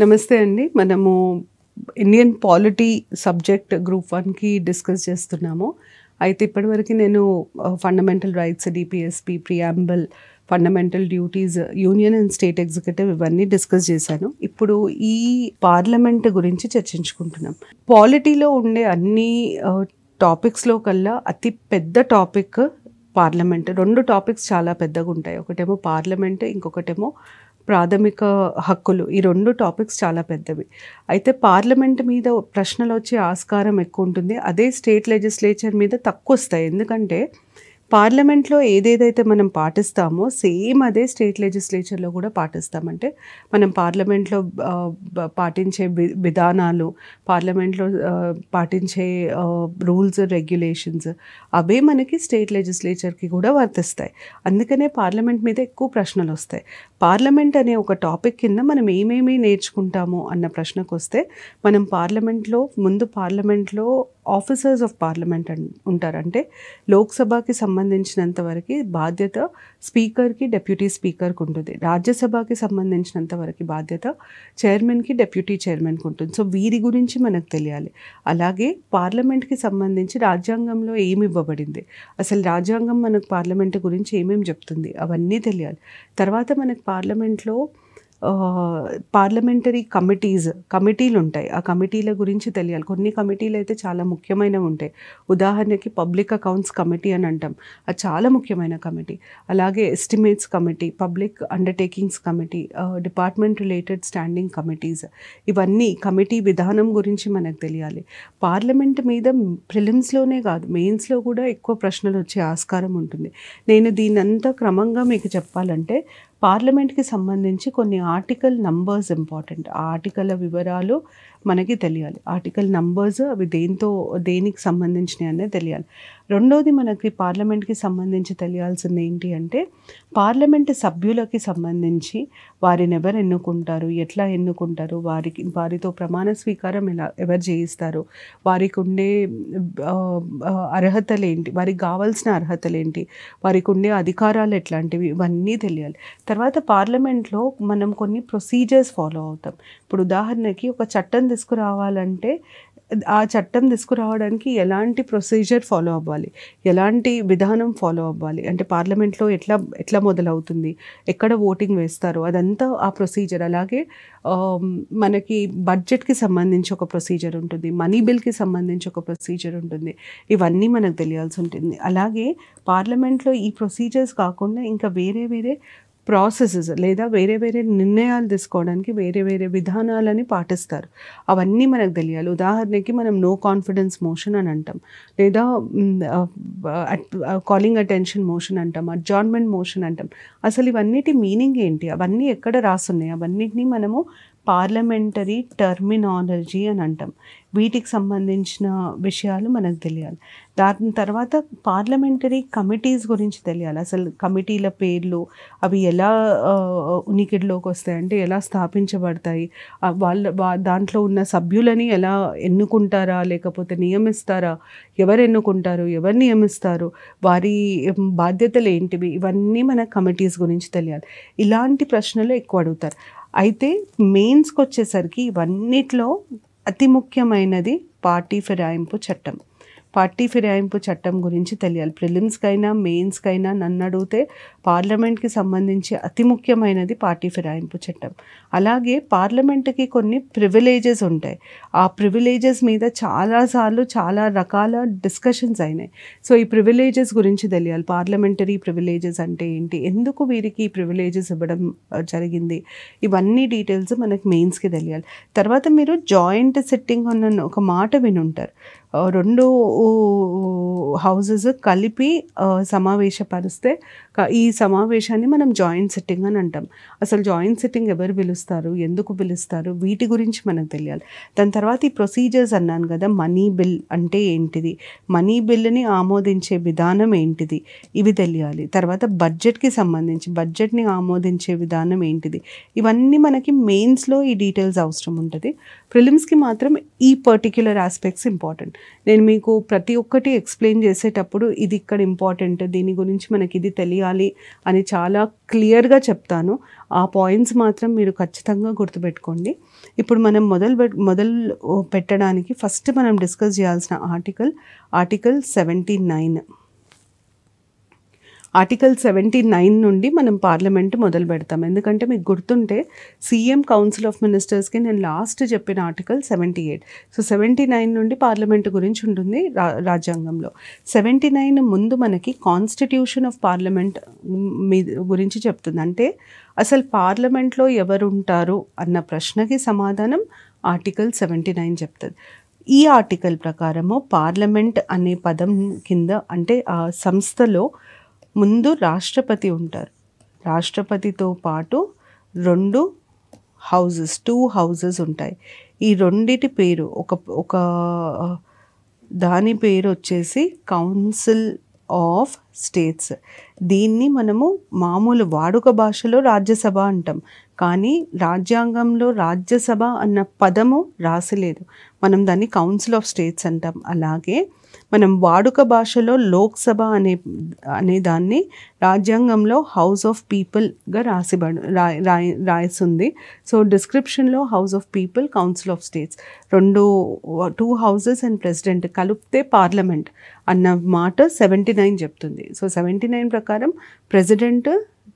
నమస్తే అండి మనము ఇండియన్ పాలిటీ సబ్జెక్ట్ గ్రూప్ వన్కి డిస్కస్ చేస్తున్నాము అయితే ఇప్పటివరకు నేను fundamental rights DPSP preamble fundamental duties union and state executive ఇవన్నీ డిస్కస్ చేశాను ఇప్పుడు ఈ పార్లమెంట్ గురించి చర్చించుకుంటున్నాం పాలిటీలో ఉండే అన్ని టాపిక్స్లో కల్లా అతి పెద్ద టాపిక్ పార్లమెంట్ రెండు టాపిక్స్ చాలా పెద్దగా ఉంటాయి ఒకటేమో పార్లమెంట్ ఇంకొకటేమో ప్రాథమిక హక్కులు ఈ రెండు టాపిక్స్ చాలా పెద్దవి అయితే పార్లమెంట్ మీద ప్రశ్నలు వచ్చే ఆస్కారం ఎక్కువ ఉంటుంది అదే స్టేట్ లెజిస్లేచర్ మీద తక్కువ వస్తాయి ఎందుకంటే పార్లమెంట్లో ఏదేదైతే మనం పాటిస్తామో సేమ్ అదే స్టేట్ లెజిస్లేచర్లో కూడా పాటిస్తామంటే మనం పార్లమెంట్లో పాటించే విధానాలు పార్లమెంట్లో పాటించే రూల్స్ రెగ్యులేషన్స్ అవే మనకి స్టేట్ లెజిస్లేచర్కి కూడా వర్తిస్తాయి అందుకనే పార్లమెంట్ మీద ఎక్కువ ప్రశ్నలు వస్తాయి పార్లమెంట్ అనే ఒక టాపిక్ కింద మనం ఏమేమి నేర్చుకుంటాము అన్న ప్రశ్నకు వస్తే మనం పార్లమెంట్లో ముందు పార్లమెంట్లో ఆఫీసర్స్ ఆఫ్ పార్లమెంట్ ఉంటారంటే లోక్సభకి సంబంధించినంత వరకు బాధ్యత స్పీకర్కి డెప్యూటీ స్పీకర్కి ఉంటుంది రాజ్యసభకి సంబంధించినంత వరకు బాధ్యత చైర్మన్కి డెప్యూటీ చైర్మన్కి ఉంటుంది సో వీరి గురించి మనకు తెలియాలి అలాగే పార్లమెంట్కి సంబంధించి రాజ్యాంగంలో ఏమి ఇవ్వబడింది అసలు రాజ్యాంగం మనకు పార్లమెంట్ గురించి ఏమేమి చెప్తుంది అవన్నీ తెలియాలి తర్వాత మనకు పార్లమెంట్లో పార్లమెంటరీ కమిటీస్ కమిటీలు ఉంటాయి ఆ కమిటీల గురించి తెలియాలి కొన్ని కమిటీలు అయితే చాలా ముఖ్యమైనవి ఉంటాయి ఉదాహరణకి పబ్లిక్ అకౌంట్స్ కమిటీ అని అంటాం అది చాలా ముఖ్యమైన కమిటీ అలాగే estimates committee public undertakings committee department related standing committees ఇవన్నీ కమిటీ విధానం గురించి మనకు తెలియాలి పార్లమెంట్ మీద ప్రిలిమ్స్లోనే కాదు మెయిన్స్లో కూడా ఎక్కువ ప్రశ్నలు వచ్చే ఆస్కారం ఉంటుంది నేను దీనంతా క్రమంగా మీకు చెప్పాలంటే పార్లమెంట్కి సంబంధించి కొన్ని ఆర్టికల్ నంబర్స్ ఇంపార్టెంట్ ఆ ఆర్టికల్ వివరాలు మనకి తెలియాలి ఆర్టికల్ నంబర్స్ అవి దేంతో దేనికి సంబంధించినవి అనేది తెలియాలి రెండోది మనకి పార్లమెంట్కి సంబంధించి తెలియాల్సింది ఏంటి అంటే పార్లమెంట్ సభ్యులకి సంబంధించి వారిని ఎవరు ఎన్నుకుంటారు ఎట్లా ఎన్నుకుంటారు వారికి వారితో ప్రమాణ స్వీకారం ఎలా ఎవరు చేయిస్తారు వారికి ఉండే అర్హతలు ఏంటి వారికి కావాల్సిన అర్హతలు ఏంటి వారికి ఉండే అధికారాలు ఎట్లాంటివి ఇవన్నీ తెలియాలి తర్వాత పార్లమెంట్లో మనం కొన్ని ప్రొసీజర్స్ ఫాలో అవుతాం ఇప్పుడు ఉదాహరణకి ఒక చట్టం తీసుకురావాలంటే ఆ చట్టం తీసుకురావడానికి ఎలాంటి ప్రొసీజర్ ఫాలో అవ్వాలి ఎలాంటి విధానం ఫాలో అవ్వాలి అంటే పార్లమెంట్లో ఎట్లా ఎట్లా మొదలవుతుంది ఎక్కడ ఓటింగ్ వేస్తారు అదంతా ఆ ప్రొసీజర్ అలాగే మనకి బడ్జెట్కి సంబంధించి ఒక ప్రొసీజర్ ఉంటుంది మనీ బిల్కి సంబంధించి ఒక ప్రొసీజర్ ఉంటుంది ఇవన్నీ మనకు తెలియాల్సి ఉంటుంది అలాగే పార్లమెంట్లో ఈ ప్రొసీజర్స్ కాకుండా ఇంకా వేరే వేరే ప్రాసెసెస్ లేదా వేరే వేరే నిర్ణయాలు తీసుకోవడానికి వేరే వేరే విధానాలని పాటిస్తారు అవన్నీ మనకు తెలియాలి ఉదాహరణకి మనం నో కాన్ఫిడెన్స్ మోషన్ అని అంటాం లేదా కాలింగ్ అటెన్షన్ మోషన్ అంటాం అడ్జాన్మెంట్ మోషన్ అంటాం అసలు ఇవన్నిటి మీనింగ్ ఏంటి అవన్నీ ఎక్కడ రాసున్నాయి అవన్నిటిని మనము పార్లమెంటరీ టర్మినాలజీ అని అంటాం వీటికి సంబంధించిన విషయాలు మనకు తెలియాలి దాని తర్వాత పార్లమెంటరీ కమిటీస్ గురించి తెలియాలి అసలు కమిటీల పేర్లు అవి ఎలా ఉనికిడిలోకి వస్తాయంటే ఎలా స్థాపించబడతాయి వాళ్ళ దాంట్లో ఉన్న సభ్యులని ఎలా ఎన్నుకుంటారా లేకపోతే నియమిస్తారా ఎవరు ఎన్నుకుంటారు ఎవరు నియమిస్తారు వారి బాధ్యతలు ఏంటివి ఇవన్నీ మన కమిటీస్ గురించి తెలియాలి ఇలాంటి ప్రశ్నలు ఎక్కువ అడుగుతారు అయితే మెయిన్స్కి వచ్చేసరికి ఇవన్నిట్లో అతి ముఖ్యమైనది పార్టీ ఫిరాయింపు చట్టం పార్టీ ఫిరాయింపు చట్టం గురించి తెలియాలి ప్రిలిమ్స్కైనా మెయిన్స్కైనా నన్ను అడిగితే పార్లమెంట్కి సంబంధించి అతి ముఖ్యమైనది పార్టీ ఫిరాయింపు చట్టం అలాగే పార్లమెంట్కి కొన్ని ప్రివిలేజెస్ ఉంటాయి ఆ ప్రివిలేజెస్ మీద చాలాసార్లు చాలా రకాల డిస్కషన్స్ అయినాయి సో ఈ ప్రివిలేజెస్ గురించి తెలియాలి పార్లమెంటరీ ప్రివిలేజెస్ అంటే ఏంటి ఎందుకు వీరికి ఈ ప్రివిలేజెస్ ఇవ్వడం జరిగింది ఇవన్నీ డీటెయిల్స్ మనకు మెయిన్స్కి తెలియాలి తర్వాత మీరు జాయింట్ సిట్టింగ్ అన్న ఒక మాట వినుంటారు రెండు హౌజెస్ కలిపి సమావేశపరిస్తే ఈ సమావేశాన్ని మనం జాయింట్ సిట్టింగ్ అని అంటాం అసలు జాయింట్ సిట్టింగ్ ఎవరు పిలుస్తారు ఎందుకు పిలుస్తారు వీటి గురించి మనకు తెలియాలి దాని తర్వాత ఈ ప్రొసీజర్స్ అన్నాను కదా మనీ బిల్ అంటే ఏంటిది మనీ బిల్ని ఆమోదించే విధానం ఏంటిది ఇవి తెలియాలి తర్వాత బడ్జెట్కి సంబంధించి బడ్జెట్ని ఆమోదించే విధానం ఏంటిది ఇవన్నీ మనకి మెయిన్స్లో ఈ డీటెయిల్స్ అవసరం ఉంటుంది ప్రిలిమ్స్కి మాత్రం ఈ పర్టిక్యులర్ ఆస్పెక్ట్స్ ఇంపార్టెంట్ నేను మీకు ప్రతి ఒక్కటి ఎక్స్ప్లెయిన్ చేసేటప్పుడు ఇది ఇక్కడ ఇంపార్టెంట్ దీని గురించి మనకి ఇది తెలియాలి అని చాలా క్లియర్గా చెప్తాను ఆ పాయింట్స్ మాత్రం మీరు ఖచ్చితంగా గుర్తుపెట్టుకోండి ఇప్పుడు మనం మొదలు మొదలు పెట్టడానికి ఫస్ట్ మనం డిస్కస్ చేయాల్సిన article article seventy nine article seventy nine నుండి మనం పార్లమెంట్ మొదలు పెడతాం ఎందుకంటే మీకు గుర్తుంటే సీఎం కౌన్సిల్ ఆఫ్ మినిస్టర్స్కి నేను లాస్ట్ చెప్పిన article seventy eight so seventy nine నుండి పార్లమెంట్ గురించి ఉంటుంది రా రాజ్యాంగంలో సెవెంటీ నైన్ ముందు మనకి కాన్స్టిట్యూషన్ ఆఫ్ పార్లమెంట్ మీ గురించి చెప్తుంది అంటే అసలు పార్లమెంట్లో ఎవరుంటారు అన్న ప్రశ్నకి సమాధానం ఆర్టికల్ సెవెంటీ నైన్ చెప్తుంది ఈ ఆర్టికల్ ప్రకారము పార్లమెంట్ అనే పదం కింద అంటే ఆ సంస్థలో ముందు రాష్ట్రపతి ఉంటారు రాష్ట్రపతితో పాటు రెండు హౌజెస్ టూ హౌజెస్ ఉంటాయి ఈ రెండిటి పేరు ఒక ఒక దాని పేరు వచ్చేసి కౌన్సిల్ ఆఫ్ స్టేట్స్ దీన్ని మనము మామూలు వాడుక భాషలో రాజ్యసభ అంటాం కానీ రాజ్యాంగంలో రాజ్యసభ అన్న పదము రాసలేదు మనం దాన్ని కౌన్సిల్ ఆఫ్ స్టేట్స్ అంటాం అలాగే మనం వాడుక భాషలో లోక్సభ అనే అనే దాన్ని రాజ్యాంగంలో హౌస్ ఆఫ్ పీపుల్గా రాసిబడ రాయ రాయసుంది సో డిస్క్రిప్షన్లో house of people council of states రెండు టూ హౌజెస్ అండ్ ప్రెసిడెంట్ కలిపితే పార్లమెంట్ అన్న మాట సెవెంటీ నైన్ చెప్తుంది సో సెవెంటీ నైన్ ప్రకారం ప్రెసిడెంట్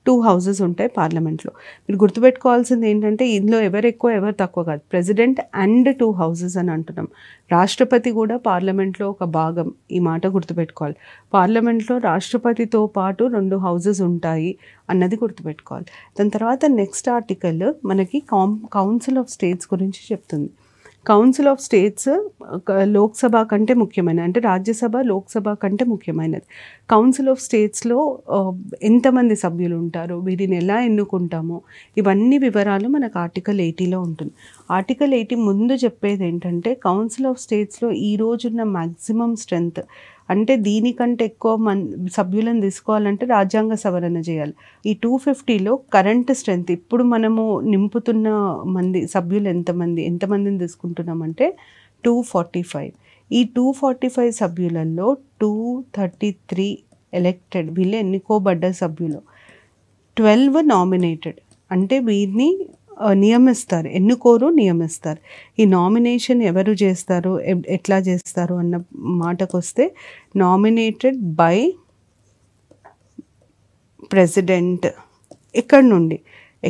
టూ హౌజెస్ ఉంటాయి పార్లమెంట్లో మీరు గుర్తుపెట్టుకోవాల్సింది ఏంటంటే ఇందులో ఎవరు ఎక్కువ ఎవరు తక్కువ కాదు ప్రెసిడెంట్ అండ్ టూ హౌజెస్ అని అంటున్నాం రాష్ట్రపతి కూడా పార్లమెంట్లో ఒక భాగం ఈ మాట గుర్తుపెట్టుకోవాలి పార్లమెంట్లో రాష్ట్రపతితో పాటు రెండు హౌజెస్ ఉంటాయి అన్నది గుర్తుపెట్టుకోవాలి దాని తర్వాత నెక్స్ట్ ఆర్టికల్ మనకి కౌన్సిల్ ఆఫ్ స్టేట్స్ గురించి చెప్తుంది కౌన్సిల్ ఆఫ్ స్టేట్స్ లోక్సభ కంటే ముఖ్యమైన అంటే రాజ్యసభ లోక్సభ కంటే ముఖ్యమైనది కౌన్సిల్ ఆఫ్ స్టేట్స్లో ఎంతమంది సభ్యులు ఉంటారు వీరిని ఎలా ఎన్నుకుంటామో ఇవన్నీ వివరాలు మనకు ఆర్టికల్ ఎయిటీలో ఉంటుంది ఆర్టికల్ ఎయిటీ ముందు చెప్పేది ఏంటంటే కౌన్సిల్ ఆఫ్ స్టేట్స్లో ఈ రోజున్న మ్యాక్సిమం స్ట్రెంగ్త్ అంటే దీనికంటే ఎక్కువ మన్ సభ్యులను తీసుకోవాలంటే రాజ్యాంగ సవరణ చేయాలి ఈ టూ ఫిఫ్టీలో కరెంట్ స్ట్రెంత్ ఇప్పుడు మనము నింపుతున్న మంది సభ్యులు ఎంతమంది ఎంతమందిని తీసుకుంటున్నామంటే టూ ఫార్టీ ఫైవ్ ఈ టూ ఫార్టీ ఫైవ్ సభ్యులలో టూ థర్టీ త్రీ ఎలెక్టెడ్ వీళ్ళు ఎన్నుకోబడ్డ సభ్యులు ట్వెల్వ్ నామినేటెడ్ అంటే వీరిని నియమిస్తారు ఎన్నుకోరు నియమిస్తారు ఈ నామినేషన్ ఎవరు చేస్తారు ఎట్లా చేస్తారు అన్న మాటకు వస్తే నామినేటెడ్ బై ప్రెసిడెంట్ ఎక్కడి నుండి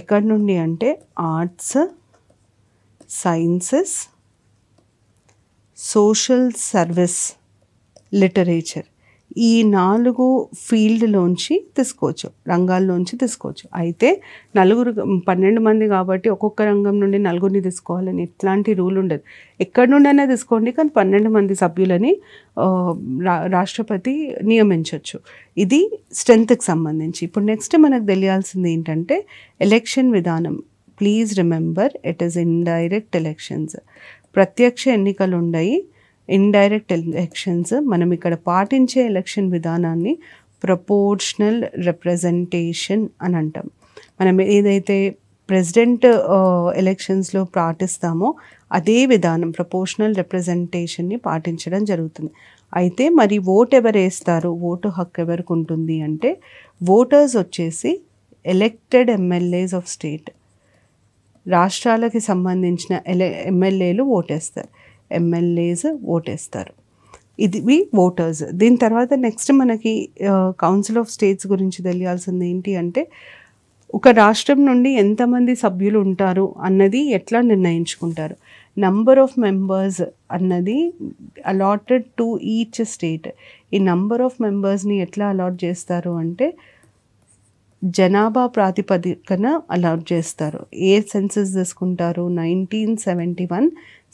ఎక్కడి నుండి అంటే arts sciences social service literature ఈ నాలుగు ఫీల్డ్లోంచి తీసుకోవచ్చు రంగాల్లోంచి తీసుకోవచ్చు అయితే నలుగురు పన్నెండు మంది కాబట్టి ఒక్కొక్క రంగం నుండి నలుగురిని తీసుకోవాలని ఎట్లాంటి రూల్ ఉండదు ఎక్కడి నుండైనా తీసుకోండి కానీ పన్నెండు మంది సభ్యులని రాష్ట్రపతి నియమించవచ్చు ఇది స్ట్రెంత్కి సంబంధించి ఇప్పుడు నెక్స్ట్ మనకు తెలియాల్సింది ఏంటంటే ఎలక్షన్ విధానం please remember it is indirect elections ప్రత్యక్ష ఎన్నికలు ఉండయి ఇండైరెక్ట్ ఎలక్షన్స్ మనం ఇక్కడ పాటించే ఎలక్షన్ విధానాన్ని ప్రపోర్షనల్ రిప్రజెంటేషన్ అని అంటాం మనం ఏదైతే ప్రెసిడెంట్ ఎలక్షన్స్లో uh, పాటిస్తామో అదే విధానం ప్రపోర్షనల్ రిప్రజెంటేషన్ని పాటించడం జరుగుతుంది అయితే మరి ఓట్ ఎవరు వేస్తారు ఓటు హక్కు ఎవరికి ఉంటుంది అంటే ఓటర్స్ వచ్చేసి ఎలెక్టెడ్ ఎమ్మెల్యేస్ ఆఫ్ స్టేట్ రాష్ట్రాలకి సంబంధించిన ఎలె ఎమ్మెల్యేలు ఓటేస్తారు ఎమ్మెల్యేస్ ఓటేస్తారు ఇది ఓటర్స్ దీని తర్వాత నెక్స్ట్ మనకి కౌన్సిల్ ఆఫ్ స్టేట్స్ గురించి తెలియాల్సింది ఏంటి అంటే ఒక రాష్ట్రం నుండి ఎంతమంది సభ్యులు ఉంటారు అన్నది ఎట్లా నిర్ణయించుకుంటారు నంబర్ ఆఫ్ మెంబర్స్ అన్నది అలాటెడ్ టు ఈచ్ స్టేట్ ఈ నంబర్ ఆఫ్ మెంబర్స్ని ఎట్లా అలాట్ చేస్తారు అంటే జనాభా ప్రాతిపదికన అలౌట్ చేస్తారు ఏ సెన్సెస్ తీసుకుంటారు నైన్టీన్ సెవెంటీ వన్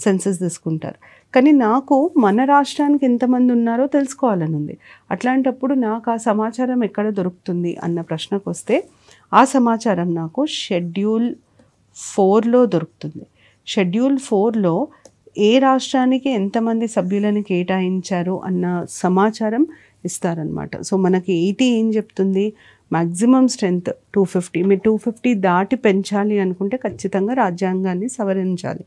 సెన్సెస్ తీసుకుంటారు కానీ నాకు మన రాష్ట్రానికి ఎంతమంది ఉన్నారో తెలుసుకోవాలని ఉంది అట్లాంటప్పుడు నాకు ఆ సమాచారం ఎక్కడ దొరుకుతుంది అన్న ప్రశ్నకు వస్తే ఆ సమాచారం నాకు షెడ్యూల్ ఫోర్లో దొరుకుతుంది షెడ్యూల్ ఫోర్లో ఏ రాష్ట్రానికి ఎంతమంది సభ్యులను కేటాయించారు అన్న సమాచారం ఇస్తారనమాట సో మనకి ఎయిటీ ఏం చెప్తుంది మ్యాక్సిమం స్ట్రెంత్ టూ ఫిఫ్టీ మీరు టూ ఫిఫ్టీ దాటి పెంచాలి అనుకుంటే ఖచ్చితంగా రాజ్యాంగాన్ని సవరించాలి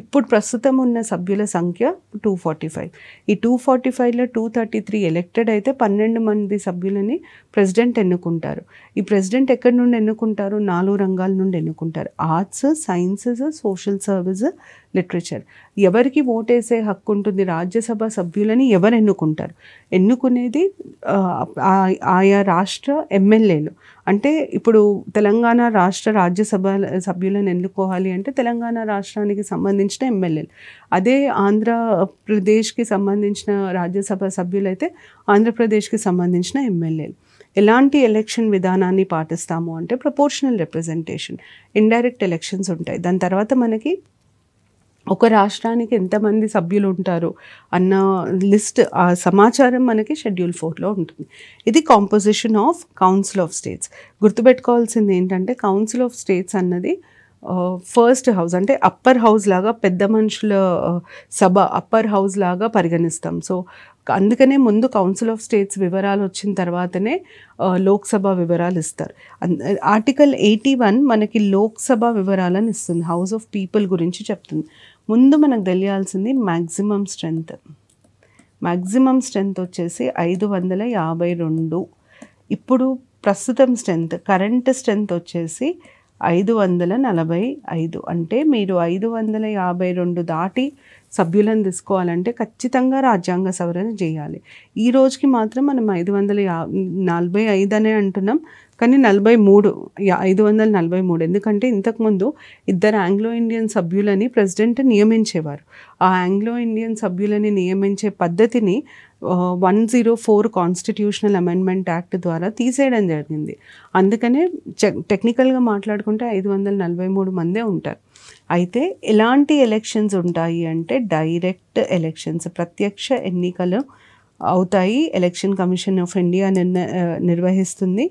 ఇప్పుడు ప్రస్తుతం ఉన్న సభ్యుల సంఖ్య టూ ఫార్టీ ఫైవ్ ఈ టూ ఫార్టీ ఫైవ్లో టూ థర్టీ త్రీ ఎలక్టెడ్ అయితే పన్నెండు మంది సభ్యులని ప్రెసిడెంట్ ఎన్నుకుంటారు ఈ ప్రెసిడెంట్ ఎక్కడి నుండి ఎన్నుకుంటారు నాలుగు రంగాల నుండి ఎన్నుకుంటారు arts sciences social service literature ఎవరికి ఓటేసే హక్కు ఉంటుంది రాజ్యసభ సభ్యులని ఎవరు ఎన్నుకుంటారు ఎన్నుకునేది ఆయా రాష్ట్ర ఎమ్మెల్యేలు అంటే ఇప్పుడు తెలంగాణ రాష్ట్ర రాజ్యసభ సభ్యులను ఎన్నుకోవాలి అంటే తెలంగాణ రాష్ట్రానికి సంబంధించిన ఎమ్మెల్యేలు అదే ఆంధ్రప్రదేశ్కి సంబంధించిన రాజ్యసభ సభ్యులైతే ఆంధ్రప్రదేశ్కి సంబంధించిన ఎమ్మెల్యేలు ఎలాంటి ఎలక్షన్ విధానాన్ని పాటిస్తాము అంటే ప్రపోర్షనల్ రిప్రజెంటేషన్ ఇండైరెక్ట్ ఎలక్షన్స్ ఉంటాయి దాని తర్వాత మనకి ఒక రాష్ట్రానికి ఎంతమంది సభ్యులు ఉంటారు అన్న లిస్ట్ ఆ సమాచారం మనకి షెడ్యూల్ ఫోర్లో ఉంటుంది ఇది composition of council of states గుర్తుపెట్టుకోవాల్సింది ఏంటంటే కౌన్సిల్ ఆఫ్ స్టేట్స్ అన్నది ఫస్ట్ హౌస్ అంటే అప్పర్ హౌస్ లాగా పెద్ద మనుషుల సభ అప్పర్ హౌస్ లాగా పరిగణిస్తాం సో అందుకనే ముందు కౌన్సిల్ ఆఫ్ స్టేట్స్ వివరాలు వచ్చిన తర్వాతనే లోక్సభ వివరాలు ఇస్తారు ఆర్టికల్ ఎయిటీ వన్ మనకి లోక్సభ వివరాలను ఇస్తుంది హౌస్ ఆఫ్ పీపుల్ గురించి చెప్తుంది ముందు మనకు తెలియాల్సింది మ్యాక్సిమం స్ట్రెంగ్త్ మ్యాక్సిమం స్ట్రెంగ్త్ వచ్చేసి ఐదు వందల యాభై రెండు ఇప్పుడు ప్రస్తుతం స్ట్రెంగ్త్ కరెంట్ స్ట్రెంగ్త్ వచ్చేసి ఐదు వందల నలభై ఐదు అంటే మీరు ఐదు వందల యాభై రెండు దాటి సభ్యులను తీసుకోవాలంటే ఖచ్చితంగా రాజ్యాంగ సవరణ చేయాలి ఈ రోజుకి మాత్రం మనం ఐదు వందల నలభై ఐదు అనే అంటున్నాం కానీ నలభై మూడు ఐదు వందల నలభై మూడు ఎందుకంటే ఇంతకుముందు ఇద్దరు ఆంగ్లో ఇండియన్ సభ్యులని ప్రెసిడెంట్ నియమించేవారు ఆ ఆంగ్లో ఇండియన్ సభ్యులని నియమించే పద్ధతిని one zero four constitutional amendment act ద్వారా తీసేయడం జరిగింది అందుకనే టెక్నికల్గా మాట్లాడుకుంటే ఐదు వందల నలభై మూడు మందే ఉంటారు అయితే ఎలాంటి ఎలక్షన్స్ ఉంటాయి అంటే డైరెక్ట్ ఎలక్షన్స్ ప్రత్యక్ష ఎన్నికలు అవుతాయి ఎలక్షన్ కమిషన్ ఆఫ్ ఇండియా నిర్ణ నిర్వహిస్తుంది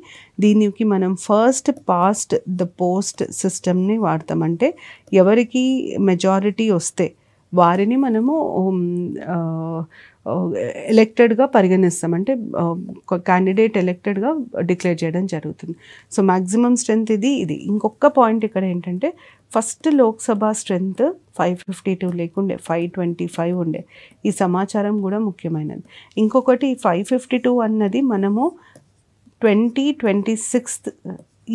దీనికి మనం ఫస్ట్ పాస్ట్ ద పోస్ట్ సిస్టమ్ని వాడతామంటే ఎవరికి మెజారిటీ వస్తే వారిని మనము ఎలక్టెడ్గా పరిగణిస్తాం అంటే క్యాండిడేట్ ఎలక్టెడ్గా డిక్లేర్ చేయడం జరుగుతుంది సో మ్యాక్సిమం స్ట్రెంత్ ఇది ఇది ఇంకొక పాయింట్ ఇక్కడ ఏంటంటే first Lok Sabha strength five fifty two లేకుండే ఫైవ్ ట్వంటీ ఫైవ్ ఉండే ఈ సమాచారం కూడా ముఖ్యమైనది ఇంకొకటి ఫైవ్ ఫిఫ్టీ టూ అన్నది మనము ట్వంటీ ట్వంటీ సిక్స్త్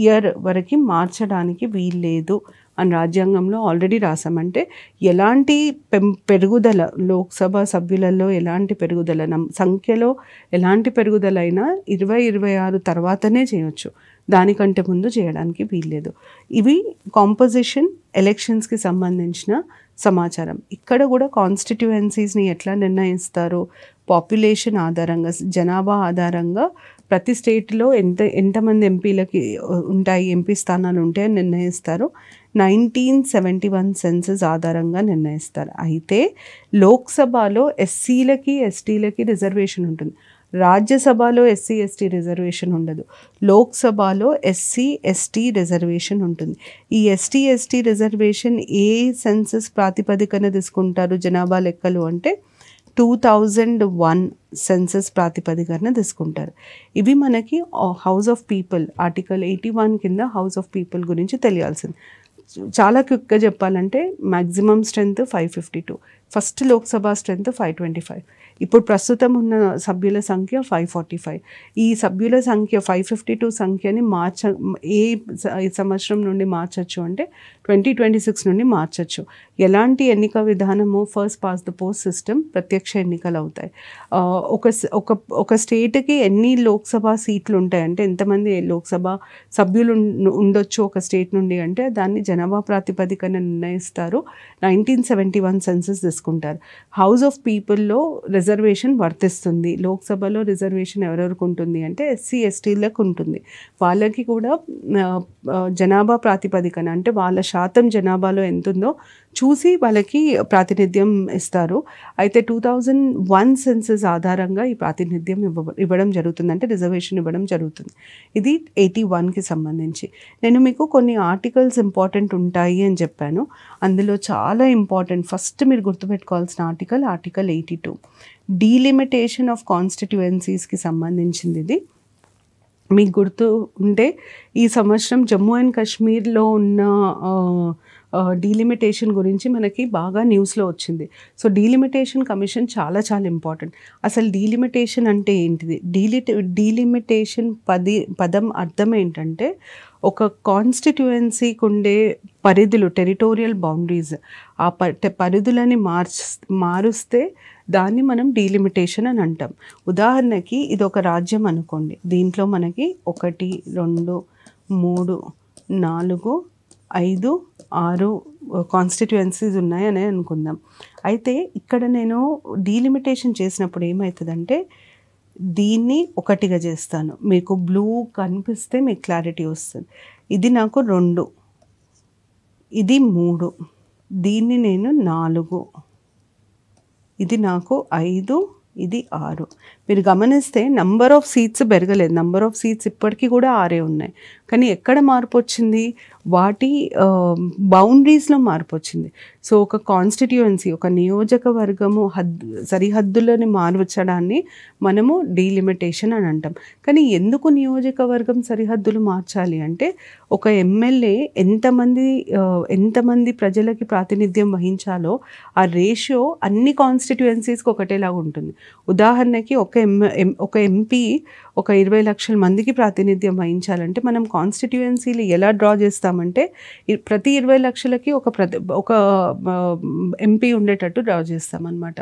ఇయర్ వరకు మార్చడానికి వీల్లేదు అని రాజ్యాంగంలో ఆల్రెడీ రాసామంటే ఎలాంటి పెరుగుదల లోక్సభ సభ్యులలో ఎలాంటి పెరుగుదల సంఖ్యలో ఎలాంటి పెరుగుదలైనా ఇరవై ఇరవై ఆరు తర్వాతనే చేయొచ్చు దానికంటే ముందు చేయడానికి వీల్లేదు ఇవి కాంపోజిషన్ ఎలక్షన్స్కి సంబంధించిన సమాచారం ఇక్కడ కూడా కాన్స్టిట్యుయెన్సీస్ని ఎట్లా నిర్ణయిస్తారు పాపులేషన్ ఆధారంగా జనాభా ఆధారంగా ప్రతి స్టేట్లో ఎంత ఎంతమంది ఎంపీలకి ఉంటాయి ఎంపీ స్థానాలు ఉంటాయని నిర్ణయిస్తారు నైన్టీన్ సెవెంటీ వన్ సెన్సెస్ ఆధారంగా నిర్ణయిస్తారు అయితే లోక్సభలో ఎస్సీలకి ఎస్టీలకి రిజర్వేషన్ ఉంటుంది రాజ్యసభలో ఎస్సీ ఎస్టీ రిజర్వేషన్ ఉండదు లోక్సభలో ఎస్సీ ఎస్టీ రిజర్వేషన్ ఉంటుంది ఈ ఎస్టీ ఎస్టీ రిజర్వేషన్ ఏ సెన్సస్ ప్రాతిపదికన తీసుకుంటారు జనాభా లెక్కలు అంటే టూ థౌజండ్ వన్ సెన్సస్ ప్రాతిపదికన తీసుకుంటారు ఇవి మనకి house of people article eighty one కింద హౌస్ ఆఫ్ పీపుల్ గురించి తెలియాల్సింది చాలా క్విక్గా చెప్పాలంటే maximum strength five fifty two first Lok Sabha strength five twenty five ఇప్పుడు ప్రస్తుతం ఉన్న సభ్యుల సంఖ్య ఫైవ్ ఫార్టీ ఫైవ్ ఈ సభ్యుల సంఖ్య ఫైవ్ ఫిఫ్టీ టూ సంఖ్యని మార్చ ఏ సంవత్సరం నుండి మార్చచ్చు అంటే ట్వంటీ ట్వంటీ సిక్స్ నుండి మార్చచ్చు ఎలాంటి ఎన్నిక విధానము first past the post system ప్రత్యక్ష ఎన్నికలు అవుతాయి ఒక ఒక ఒక స్టేట్కి ఎన్ని లోక్సభ సీట్లు ఉంటాయి అంటే ఎంతమంది లోక్సభ సభ్యులు ఉండొచ్చు ఒక స్టేట్ నుండి అంటే దాన్ని జనాభా ప్రాతిపదికన నిర్ణయిస్తారు నైన్టీన్ సెవెంటీ వన్ సెన్సెస్ తీసుకుంటారు హౌస్ ఆఫ్ పీపుల్లో రిజర్వేషన్ వర్తిస్తుంది లోక్సభలో రిజర్వేషన్ ఎవరెవరికి ఉంటుంది అంటే ఎస్సీ ఎస్టీలకు ఉంటుంది వాళ్ళకి కూడా జనాభా ప్రాతిపదికన అంటే వాళ్ళ శాతం జనాభాలో ఎంత ఉందో చూసి వాళ్ళకి ప్రాతినిధ్యం ఇస్తారు అయితే టూ థౌజండ్ వన్ సెన్సెస్ ఆధారంగా ఈ ప్రాతినిధ్యం ఇవ్వ ఇవ్వడం జరుగుతుంది అంటే రిజర్వేషన్ ఇవ్వడం జరుగుతుంది ఇది ఎయిటీ వన్కి సంబంధించి నేను మీకు కొన్ని ఆర్టికల్స్ ఇంపార్టెంట్ ఉంటాయి అని చెప్పాను అందులో చాలా ఇంపార్టెంట్ ఫస్ట్ మీరు గుర్తుపెట్టుకోవాల్సిన article article eighty two delimitation of కాన్స్టిట్యుయెన్సీస్కి సంబంధించింది ఇది మీకు గుర్తు ఉంటే ఈ సంవత్సరం జమ్మూ అండ్ కాశ్మీర్లో ఉన్న డీలిమిటేషన్ గురించి మనకి బాగా న్యూస్లో వచ్చింది సో డీలిమిటేషన్ కమిషన్ చాలా చాలా ఇంపార్టెంట్ అసలు డీలిమిటేషన్ అంటే ఏంటిది డీలి డీలిమిటేషన్ పది పదం అర్థం ఏంటంటే ఒక కాన్స్టిట్యుయెన్సీకి ఉండే పరిధులు టెరిటోరియల్ బౌండరీస్ ఆ ప పరిధులని మార్చ్ మారుస్తే దాన్ని మనం డీలిమిటేషన్ అని అంటాం ఉదాహరణకి ఇది ఒక రాజ్యం అనుకోండి దీంట్లో మనకి ఒకటి రెండు మూడు నాలుగు ఐదు ఆరు కాన్స్టిట్యుయెన్సీస్ ఉన్నాయని అనుకుందాం అయితే ఇక్కడ నేను డీలిమిటేషన్ చేసినప్పుడు ఏమవుతుందంటే దీన్ని ఒకటిగా చేస్తాను మీకు బ్లూ కనిపిస్తే మీకు క్లారిటీ వస్తుంది ఇది నాకు రెండు ఇది మూడు దీన్ని నేను నాలుగు ఇది నాకు ఐదు ఇది ఆరు మీరు గమనిస్తే నంబర్ ఆఫ్ సీట్స్ పెరగలేదు నంబర్ ఆఫ్ సీట్స్ ఇప్పటికీ కూడా ఆరే ఉన్నాయి కానీ ఎక్కడ మార్పు వచ్చింది వాటి బౌండరీస్లో మార్పు వచ్చింది సో ఒక కాన్స్టిట్యుయెన్సీ ఒక నియోజకవర్గము హద్దు సరిహద్దులని మార్చడాన్ని మనము డీలిమిటేషన్ అని అంటాం కానీ ఎందుకు నియోజకవర్గం సరిహద్దులు మార్చాలి అంటే ఒక ఎమ్మెల్యే ఎంతమంది ఎంతమంది ప్రజలకి ప్రాతినిధ్యం వహించాలో ఆ రేషియో అన్ని కాన్స్టిట్యుయెన్సీస్కి ఒకటేలాగా ఉంటుంది ఉదాహరణకి ఒక ఒక ఎం ఒక ఎంపీ ఒక ఇరవై లక్షల మందికి ప్రాతినిధ్యం వహించాలంటే మనం కాన్స్టిట్యుయెన్సీలు ఎలా డ్రా చేస్తామంటే ప్రతి ఇరవై లక్షలకి ఒక ప్రతి ఒక ఎంపీ ఉండేటట్టు డ్రా చేస్తామన్నమాట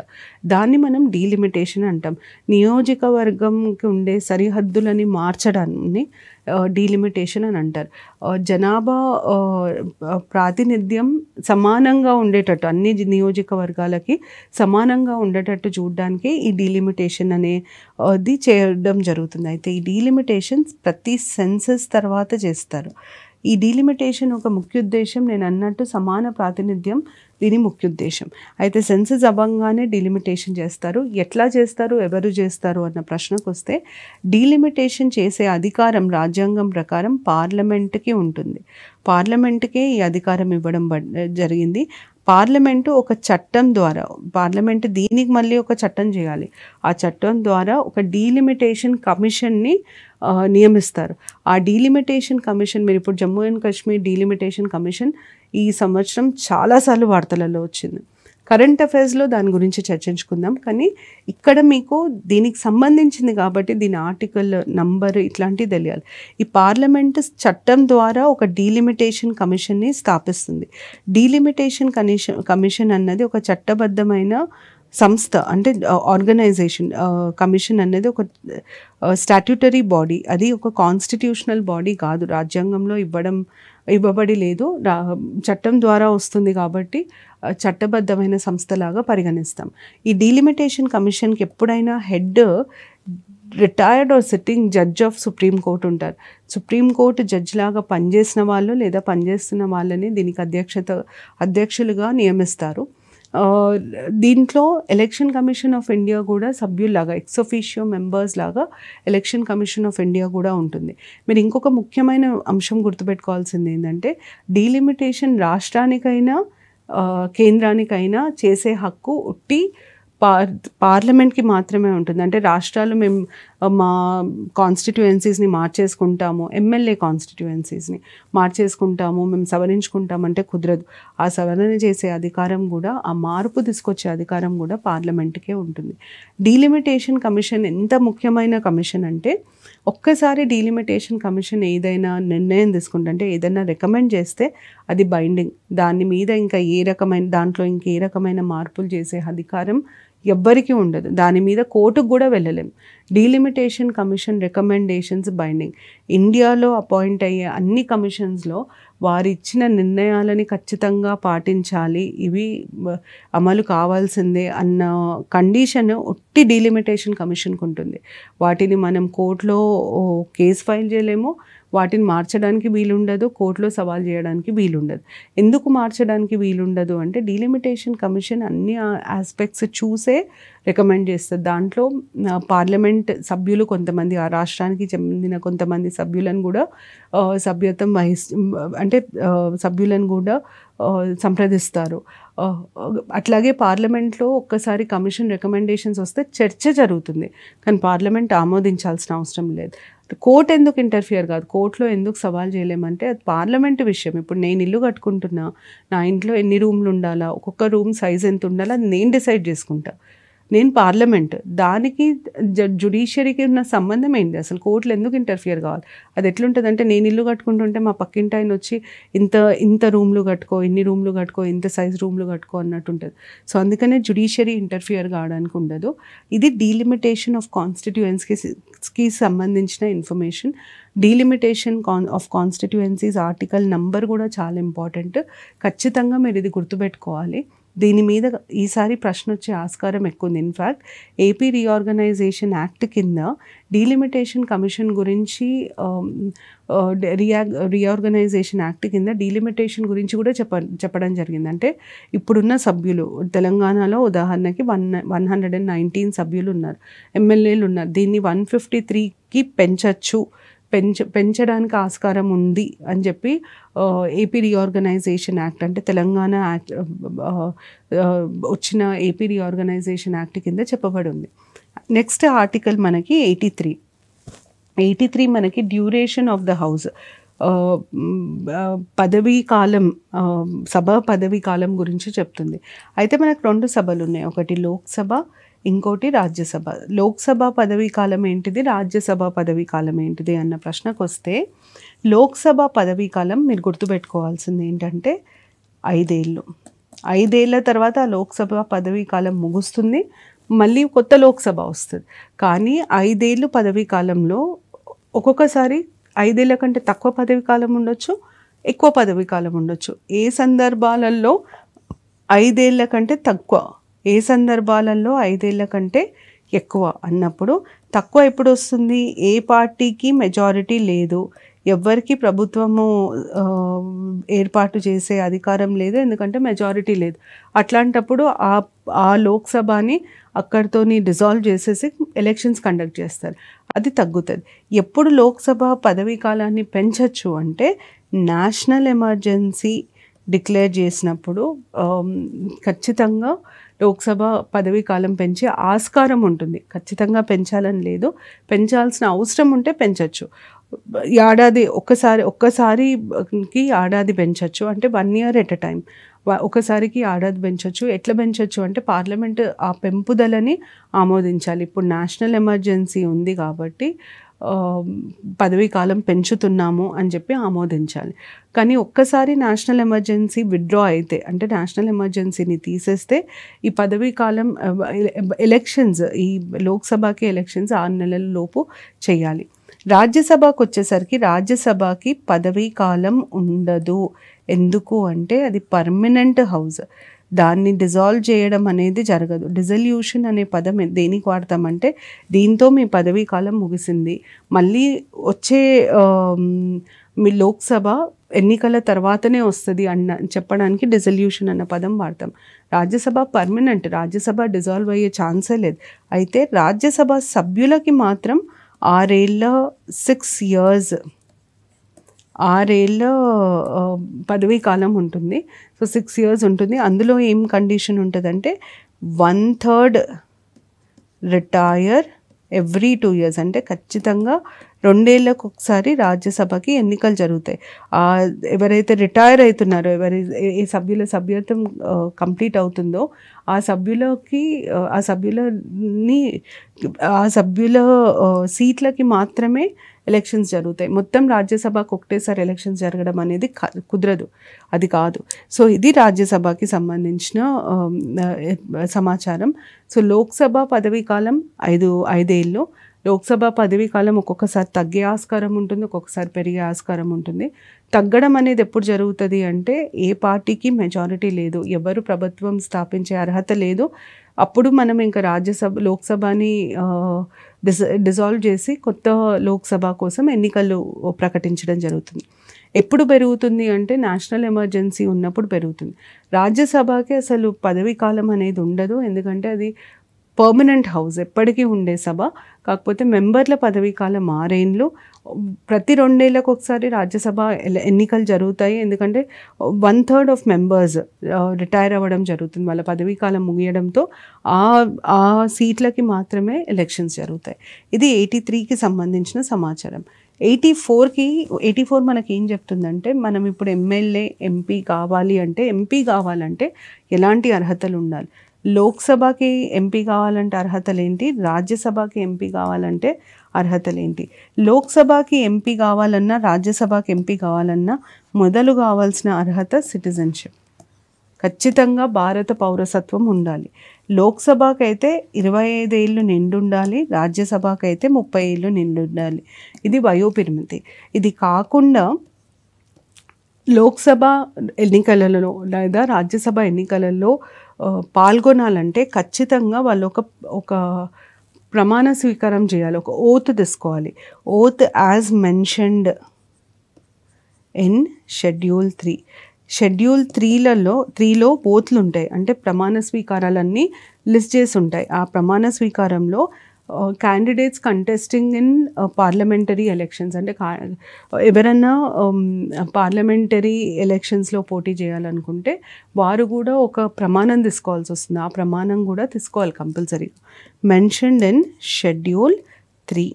దాన్ని మనం డీలిమిటేషన్ అంటాం నియోజకవర్గంకి ఉండే సరిహద్దులని మార్చడాన్ని డీలిమిటేషన్ uh, అని అంటారు uh, జనాభా uh, ప్రాతినిధ్యం సమానంగా ఉండేటట్టు అన్ని నియోజకవర్గాలకి సమానంగా ఉండేటట్టు చూడడానికి ఈ డీలిమిటేషన్ అనేది చేయడం జరుగుతుంది అయితే ఈ డీలిమిటేషన్స్ ప్రతి సెన్సెస్ తర్వాత చేస్తారు ఈ డీలిమిటేషన్ ఒక ముఖ్య ఉద్దేశం నేను అన్నట్టు సమాన ప్రాతినిధ్యం దీని ముఖ్య ఉద్దేశం అయితే సెన్సెస్ అవ్వంగానే డీలిమిటేషన్ చేస్తారు ఎట్లా చేస్తారు ఎవరు చేస్తారు అన్న ప్రశ్నకు వస్తే డీలిమిటేషన్ చేసే అధికారం రాజ్యాంగం ప్రకారం పార్లమెంట్కి ఉంటుంది పార్లమెంట్కే ఈ అధికారం ఇవ్వడం జరిగింది పార్లమెంటు ఒక చట్టం ద్వారా పార్లమెంటు దీనికి మళ్ళీ ఒక చట్టం చేయాలి ఆ చట్టం ద్వారా ఒక డీలిమిటేషన్ కమిషన్ని నియమిస్తారు ఆ డీలిమిటేషన్ కమిషన్ మీరు ఇప్పుడు Jammu and Kashmir delimitation commission ఈ సంవత్సరం చాలాసార్లు వార్తలలో వచ్చింది కరెంట్ అఫైర్స్లో దాని గురించి చర్చించుకుందాం కానీ ఇక్కడ మీకు దీనికి సంబంధించింది కాబట్టి దీని ఆర్టికల్ నంబర్ ఇట్లాంటివి తెలియాలి ఈ పార్లమెంట్ చట్టం ద్వారా ఒక డీలిమిటేషన్ కమిషన్ని స్థాపిస్తుంది డీలిమిటేషన్ కమిషన్ కమిషన్ అన్నది ఒక చట్టబద్ధమైన సంస్థ అంటే ఆర్గనైజేషన్ కమిషన్ అనేది ఒక స్టాట్యుటరీ బాడీ అది ఒక కాన్స్టిట్యూషనల్ బాడీ కాదు రాజ్యాంగంలో ఇవ్వడం ఇవ్వబడి లేదు చట్టం ద్వారా వస్తుంది కాబట్టి చట్టబద్ధమైన సంస్థలాగా పరిగణిస్తాం ఈ డీలిమిటేషన్ కమిషన్కి ఎప్పుడైనా head retired or sitting judge of supreme ఉంటారు సుప్రీంకోర్టు జడ్జ్ లాగా పనిచేసిన వాళ్ళు లేదా పనిచేస్తున్న వాళ్ళని దీనికి అధ్యక్షత అధ్యక్షులుగా నియమిస్తారు దీంట్లో ఎలక్షన్ కమిషన్ ఆఫ్ ఇండియా కూడా సభ్యుల్లాగా ఎక్సొఫీషియో మెంబర్స్ లాగా ఎలక్షన్ కమిషన్ ఆఫ్ ఇండియా కూడా ఉంటుంది మీరు ఇంకొక ముఖ్యమైన అంశం గుర్తుపెట్టుకోవాల్సింది ఏంటంటే డీలిమిటేషన్ రాష్ట్రానికైనా కేంద్రానికైనా చేసే హక్కు ఉట్టి పార్ పార్లమెంట్కి మాత్రమే ఉంటుంది అంటే రాష్ట్రాలు మేము మా కాన్స్టిట్యుయెన్సీస్ని మార్చేసుకుంటాము ఎమ్మెల్యే కాన్స్టిట్యుయెన్సీస్ని మార్చేసుకుంటాము మేము సవరించుకుంటామంటే కుదరదు ఆ సవరణ చేసే అధికారం కూడా ఆ మార్పు తీసుకొచ్చే అధికారం కూడా పార్లమెంట్కే ఉంటుంది డీలిమిటేషన్ కమిషన్ ఎంత ముఖ్యమైన కమిషన్ అంటే ఒక్కసారి డీలిమిటేషన్ కమిషన్ ఏదైనా నిర్ణయం తీసుకుంటే అంటే ఏదైనా రికమెండ్ చేస్తే అది బైండింగ్ దాని మీద ఇంకా ఏ రకమైన దాంట్లో ఇంకే రకమైన మార్పులు చేసే అధికారం ఎవ్వరికీ ఉండదు దాని మీద కోర్టుకు కూడా వెళ్ళలేము డీలిమిటేషన్ కమిషన్ రికమెండేషన్స్ బైండింగ్ ఇండియాలో అపాయింట్ అయ్యే అన్ని కమిషన్స్లో ఇచ్చిన నిర్ణయాలని ఖచ్చితంగా పాటించాలి ఇవి అమలు కావాల్సిందే అన్న కండిషన్ ఒట్టి డీలిమిటేషన్ కమిషన్కి ఉంటుంది వాటిని మనం కోర్టులో కేసు ఫైల్ చేయలేము వాటిని మార్చడానికి వీలుండదు కోర్టులో సవాల్ చేయడానికి వీలుండదు ఎందుకు మార్చడానికి వీలుండదు అంటే డీలిమిటేషన్ కమిషన్ అన్ని ఆస్పెక్ట్స్ చూసే రికమెండ్ చేస్తుంది దాంట్లో పార్లమెంట్ సభ్యులు కొంతమంది ఆ రాష్ట్రానికి చెందిన కొంతమంది సభ్యులను కూడా సభ్యత్వం వహిస్ అంటే సభ్యులను కూడా సంప్రదిస్తారు అట్లాగే పార్లమెంట్లో ఒక్కసారి కమిషన్ రికమెండేషన్స్ వస్తే చర్చ జరుగుతుంది కానీ పార్లమెంట్ ఆమోదించాల్సిన అవసరం లేదు కోర్టు ఎందుకు ఇంటర్ఫియర్ కాదు కోర్టులో ఎందుకు సవాల్ చేయలేమంటే అది పార్లమెంట్ విషయం ఇప్పుడు నేను ఇల్లు కట్టుకుంటున్నా నా ఇంట్లో ఎన్ని రూమ్లు ఉండాలా ఒక్కొక్క రూమ్ సైజ్ ఎంత ఉండాలా నేను డిసైడ్ చేసుకుంటాను నేను పార్లమెంట్ దానికి జుడిషియరీకి ఉన్న సంబంధం ఏంటి అసలు కోర్టులు ఎందుకు ఇంటర్ఫియర్ కావాలి అది ఎట్లుంటుందంటే నేను ఇల్లు కట్టుకుంటుంటే మా పక్కింటి ఆయన వచ్చి ఇంత ఇంత రూమ్లు కట్టుకో ఇన్ని రూమ్లు కట్టుకో ఇంత సైజ్ రూమ్లు కట్టుకో అన్నట్టు ఉంటుంది సో అందుకనే జుడిషియరీ ఇంటర్ఫియర్ కావడానికి ఉండదు ఇది డీలిమిటేషన్ ఆఫ్ కాన్స్టిట్యూయెన్స్కి సంబంధించిన information delimitation con of constituencies article number కూడా చాలా ఇంపార్టెంట్ ఖచ్చితంగా మీరు ఇది గుర్తుపెట్టుకోవాలి దీని మీద ఈసారి ప్రశ్న వచ్చే ఆస్కారం ఎక్కువ ఉంది ఇన్ఫ్యాక్ట్ ఏపీ రీఆర్గనైజేషన్ యాక్ట్ కింద డీలిమిటేషన్ కమిషన్ గురించి రియా రీఆర్గనైజేషన్ యాక్ట్ కింద డీలిమిటేషన్ గురించి కూడా చెప్ప చెప్పడం జరిగింది అంటే ఇప్పుడున్న సభ్యులు తెలంగాణలో ఉదాహరణకి one one hundred and nineteen సభ్యులు ఉన్నారు ఎమ్మెల్యేలు ఉన్నారు దీన్ని వన్ ఫిఫ్టీ త్రీకి పెంచచ్చు పెంచ పెంచడానికి ఆస్కారం ఉంది అని చెప్పి ఏపీ రీఆర్గనైజేషన్ యాక్ట్ అంటే తెలంగాణ యాక్ట్ వచ్చిన ఏపీ రీఆర్గనైజేషన్ యాక్ట్ కింద చెప్పబడి ఉంది నెక్స్ట్ ఆర్టికల్ మనకి ఎయిటీ త్రీ ఎయిటీ త్రీ మనకి డ్యూరేషన్ ఆఫ్ ద హౌస్ పదవీ కాలం సభ పదవీ కాలం గురించి చెప్తుంది అయితే మనకు రెండు సభలు ఉన్నాయి ఒకటి లోక్సభ ఇంకోటి రాజ్యసభ లోక్సభ పదవీ కాలం ఏంటిది రాజ్యసభ పదవీ కాలం ఏంటిది అన్న ప్రశ్నకు వస్తే లోక్సభ పదవీ కాలం మీరు గుర్తుపెట్టుకోవాల్సింది ఏంటంటే ఐదేళ్ళు ఐదేళ్ల తర్వాత లోక్సభ పదవీ కాలం ముగుస్తుంది మళ్ళీ కొత్త లోక్సభ వస్తుంది కానీ ఐదేళ్ళు పదవీ కాలంలో ఒక్కొక్కసారి ఐదేళ్ల కంటే తక్కువ పదవీ కాలం ఉండొచ్చు ఎక్కువ పదవీ కాలం ఉండొచ్చు ఏ సందర్భాలలో ఐదేళ్ల కంటే తక్కువ ఏ సందర్భాలలో ఐదేళ్ల కంటే ఎక్కువ అన్నప్పుడు తక్కువ ఎప్పుడు వస్తుంది ఏ పార్టీకి మెజారిటీ లేదు ఎవ్వరికి ప్రభుత్వము ఏర్పాటు చేసే అధికారం లేదు ఎందుకంటే మెజారిటీ లేదు అట్లాంటప్పుడు ఆ ఆ లోక్సభని అక్కడితోని డిజాల్వ్ చేసేసి ఎలక్షన్స్ కండక్ట్ చేస్తారు అది తగ్గుతుంది ఎప్పుడు లోక్సభ పదవీ కాలాన్ని పెంచచ్చు అంటే నేషనల్ ఎమర్జెన్సీ డిక్లేర్ చేసినప్పుడు ఖచ్చితంగా లోక్సభ పదవీ కాలం పెంచే ఆస్కారం ఉంటుంది ఖచ్చితంగా పెంచాలని లేదు పెంచాల్సిన అవసరం ఉంటే పెంచవచ్చు ఏడాది ఒక్కసారి ఒక్కసారికి ఏడాది పెంచవచ్చు అంటే one year at a time ఒకసారికి ఆడది పెంచవచ్చు ఎట్లా పెంచవచ్చు అంటే పార్లమెంట్ ఆ పెంపుదలని ఆమోదించాలి ఇప్పుడు నేషనల్ ఎమర్జెన్సీ ఉంది కాబట్టి పదవీ కాలం పెంచుతున్నాము అని చెప్పి ఆమోదించాలి కానీ ఒక్కసారి నేషనల్ ఎమర్జెన్సీ విత్డ్రా అయితే అంటే నేషనల్ ఎమర్జెన్సీని తీసేస్తే ఈ పదవీ కాలం ఎలక్షన్స్ ఈ లోక్సభకి ఎలక్షన్స్ ఆరు నెలల లోపు చేయాలి రాజ్యసభకు వచ్చేసరికి రాజ్యసభకి పదవీ కాలం ఉండదు ఎందుకు అంటే అది పర్మనెంట్ హౌస్ దాన్ని డిజాల్వ్ చేయడం అనేది జరగదు డిజల్యూషన్ అనే పదం దేనికి వాడతామంటే దీంతో మీ పదవీ కాలం ముగిసింది మళ్ళీ వచ్చే మీ లోక్సభ ఎన్నికల తర్వాతనే వస్తుంది అన్న చెప్పడానికి డిజల్యూషన్ అన్న పదం వాడతాం రాజ్యసభ పర్మనెంట్ రాజ్యసభ డిజాల్వ్ అయ్యే ఛాన్సే లేదు అయితే రాజ్యసభ సభ్యులకి మాత్రం ఆరేళ్ళ సిక్స్ ఇయర్స్ ఆరేళ్ళ పదవీ కాలం ఉంటుంది సో సిక్స్ ఇయర్స్ ఉంటుంది అందులో ఏం కండిషన్ ఉంటుందంటే one third retire every two years అంటే ఖచ్చితంగా రెండేళ్లకు ఒకసారి రాజ్యసభకి ఎన్నికలు జరుగుతాయి ఎవరైతే రిటైర్ అవుతున్నారో ఎవరి ఏ సభ్యుల సభ్యత్వం కంప్లీట్ అవుతుందో ఆ సభ్యులకి ఆ సభ్యులని ఆ సభ్యుల సీట్లకి మాత్రమే ఎలక్షన్స్ జరుగుతాయి మొత్తం రాజ్యసభకు ఒకటేసారి ఎలక్షన్స్ జరగడం అనేది కుదరదు అది కాదు సో ఇది రాజ్యసభకి సంబంధించిన సమాచారం సో లోక్సభ పదవీ కాలం ఐదు ఐదేళ్ళు లోక్సభ పదవీ కాలం ఒక్కొక్కసారి తగ్గే ఆస్కారం ఉంటుంది ఒక్కొక్కసారి పెరిగే ఆస్కారం ఉంటుంది తగ్గడం అనేది ఎప్పుడు జరుగుతుంది అంటే ఏ పార్టీకి మెజారిటీ లేదు ఎవరు ప్రభుత్వం స్థాపించే అర్హత లేదు అప్పుడు మనం ఇంకా రాజ్యసభ లోక్సభని డిస్ డిజాల్వ్ చేసి కొత్త లోక్సభ కోసం ఎన్నికలు ప్రకటించడం జరుగుతుంది ఎప్పుడు పెరుగుతుంది అంటే నేషనల్ ఎమర్జెన్సీ ఉన్నప్పుడు పెరుగుతుంది రాజ్యసభకి అసలు పదవీ కాలం అనేది ఉండదు ఎందుకంటే అది పర్మనెంట్ హౌస్ ఎప్పటికీ ఉండే సభ కాకపోతే మెంబర్ల కాలం మారేన్లు ప్రతి రెండేళ్లకు ఒకసారి రాజ్యసభ ఎన్నికలు జరుగుతాయి ఎందుకంటే one third of members retire అవ్వడం జరుగుతుంది వాళ్ళ పదవీకాలం ముగియడంతో ఆ ఆ సీట్లకి మాత్రమే ఎలక్షన్స్ జరుగుతాయి ఇది ఎయిటీ త్రీకి సంబంధించిన సమాచారం ఎయిటీ ఫోర్కి ఎయిటీ ఫోర్ మనకి ఏం చెప్తుందంటే మనం ఇప్పుడు ఎమ్మెల్యే ఎంపీ కావాలి అంటే ఎంపీ కావాలంటే ఎలాంటి అర్హతలు ఉండాలి లోక్సభకి ఎంపీ కావాలంటే అర్హతలేంటి రాజ్యసభకి ఎంపీ కావాలంటే అర్హతలేంటి లోక్సభకి ఎంపీ కావాలన్నా రాజ్యసభకి ఎంపీ కావాలన్నా మొదలు కావాల్సిన అర్హత సిటిజన్షిప్ ఖచ్చితంగా భారత పౌరసత్వం ఉండాలి లోక్సభకి అయితే ఇరవై ఐదేళ్ళు నిండుండాలి రాజ్యసభకి అయితే ముప్పై ఏళ్ళు నిండుండాలి ఇది వయోపరిమితి ఇది కాకుండా లోక్సభ ఎన్నికలలో లేదా రాజ్యసభ ఎన్నికలలో పాల్గొనాలంటే ఖచ్చితంగా వాళ్ళు ఒక ఒక ప్రమాణ స్వీకారం చేయాలి ఒక ఓత్ తీసుకోవాలి oath as mentioned in schedule three schedule త్రీలలో త్రీలో ఓత్లు ఉంటాయి అంటే ప్రమాణ స్వీకారాలన్నీ లిస్ట్ చేసి ఉంటాయి ఆ ప్రమాణ స్వీకారంలో candidates contesting in parliamentary elections అంటే ఎవరన్నా పార్లమెంటరీ ఎలక్షన్స్లో పోటీ చేయాలనుకుంటే వారు కూడా ఒక ప్రమాణం తీసుకోవాల్సి వస్తుంది ఆ ప్రమాణం కూడా తీసుకోవాలి కంపల్సరీగా మెన్షన్డ్ ఇన్ షెడ్యూల్ త్రీ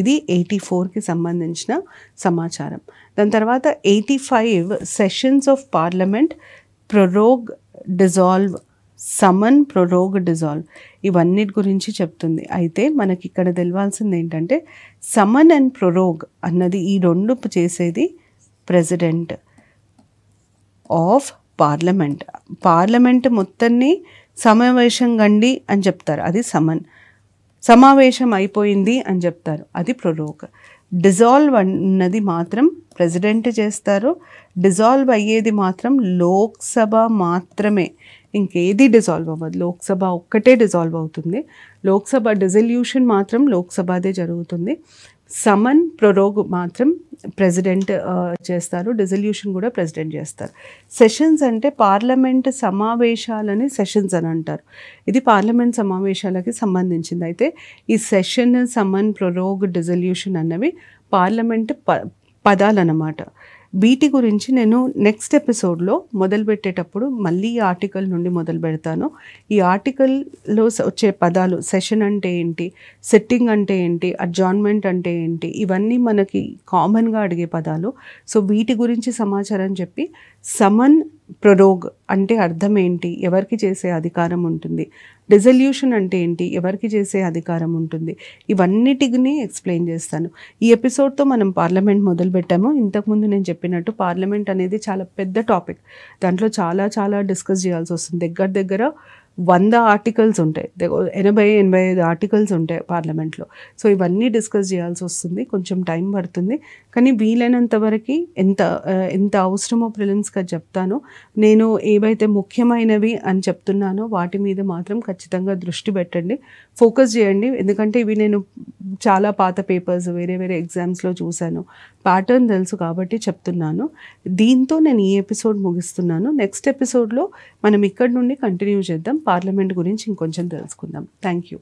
ఇది ఎయిటీ ఫోర్కి సంబంధించిన సమాచారం దాని తర్వాత eighty five sessions of parliament prorogue dissolve summon prorogue dissolve ఇవన్నిటి గురించి చెప్తుంది అయితే మనకి ఇక్కడ తెలియాల్సింది ఏంటంటే సమన్ అండ్ ప్రొరోగ్ అన్నది ఈ రెండు చేసేది ప్రెసిడెంట్ ఆఫ్ పార్లమెంట్ పార్లమెంట్ మొత్తాన్ని సమావేశం గండి అని చెప్తారు అది సమన్ సమావేశం అయిపోయింది అని చెప్తారు అది ప్రొరోగ్ డిజాల్వ్ అన్నది మాత్రం ప్రెసిడెంట్ చేస్తారు డిజాల్వ్ అయ్యేది మాత్రం లోక్సభ మాత్రమే ఇంకేది డిజాల్వ్ అవ్వదు లోక్సభ ఒక్కటే డిజాల్వ్ అవుతుంది లోక్సభ డిజల్యూషన్ మాత్రం లోక్సభదే జరుగుతుంది సమన్ ప్రొరోగ్ మాత్రం ప్రెసిడెంట్ uh, చేస్తారు డిజల్యూషన్ కూడా ప్రెసిడెంట్ చేస్తారు సెషన్స్ అంటే పార్లమెంట్ సమావేశాలని సెషన్స్ అని అంటారు ఇది పార్లమెంట్ సమావేశాలకి సంబంధించింది అయితే ఈ సెషన్ సమన్ ప్రొరోగ్ డిజల్యూషన్ అన్నవి పార్లమెంట్ ప పదాలన్నమాట వీటి గురించి నేను నెక్స్ట్ ఎపిసోడ్లో మొదలు పెట్టేటప్పుడు మళ్ళీ ఈ ఆర్టికల్ నుండి మొదలు పెడతాను ఈ ఆర్టికల్లో వచ్చే పదాలు సెషన్ అంటే ఏంటి సెట్టింగ్ అంటే ఏంటి అడ్జాన్మెంట్ అంటే ఏంటి ఇవన్నీ మనకి కామన్గా అడిగే పదాలు సో వీటి గురించి సమాచారం చెప్పి సమన్ ప్రరోగ్ అంటే అర్థం ఏంటి ఎవరికి చేసే అధికారం ఉంటుంది డిజల్యూషన్ అంటే ఏంటి ఎవరికి చేసే అధికారం ఉంటుంది ఇవన్నిటిని ఎక్స్ప్లెయిన్ చేస్తాను ఈ ఎపిసోడ్తో మనం పార్లమెంట్ మొదలుపెట్టాము ఇంతకుముందు నేను చెప్పినట్టు పార్లమెంట్ అనేది చాలా పెద్ద టాపిక్ దాంట్లో చాలా చాలా డిస్కస్ చేయాల్సి వస్తుంది దగ్గర దగ్గర వంద ఆర్టికల్స్ ఉంటాయి ఎనభై ఎనభై ఐదు ఆర్టికల్స్ ఉంటాయి పార్లమెంట్లో సో ఇవన్నీ డిస్కస్ చేయాల్సి వస్తుంది కొంచెం టైం పడుతుంది కానీ వీలైనంత వరకు ఎంత ఎంత అవసరమో ప్రిలిమ్స్గా చెప్తాను నేను ఏవైతే ముఖ్యమైనవి అని చెప్తున్నానో వాటి మీద మాత్రం ఖచ్చితంగా దృష్టి పెట్టండి ఫోకస్ చేయండి ఎందుకంటే ఇవి నేను చాలా పాత పేపర్స్ వేరే వేరే ఎగ్జామ్స్లో చూశాను ప్యాటర్న్ తెలుసు కాబట్టి చెప్తున్నాను దీంతో నేను ఈ ఎపిసోడ్ ముగిస్తున్నాను నెక్స్ట్ ఎపిసోడ్లో మనం ఇక్కడ నుండి కంటిన్యూ చేద్దాం పార్లమెంట్ గురించి ఇంకొంచెం తెలుసుకుందాం థ్యాంక్ యూ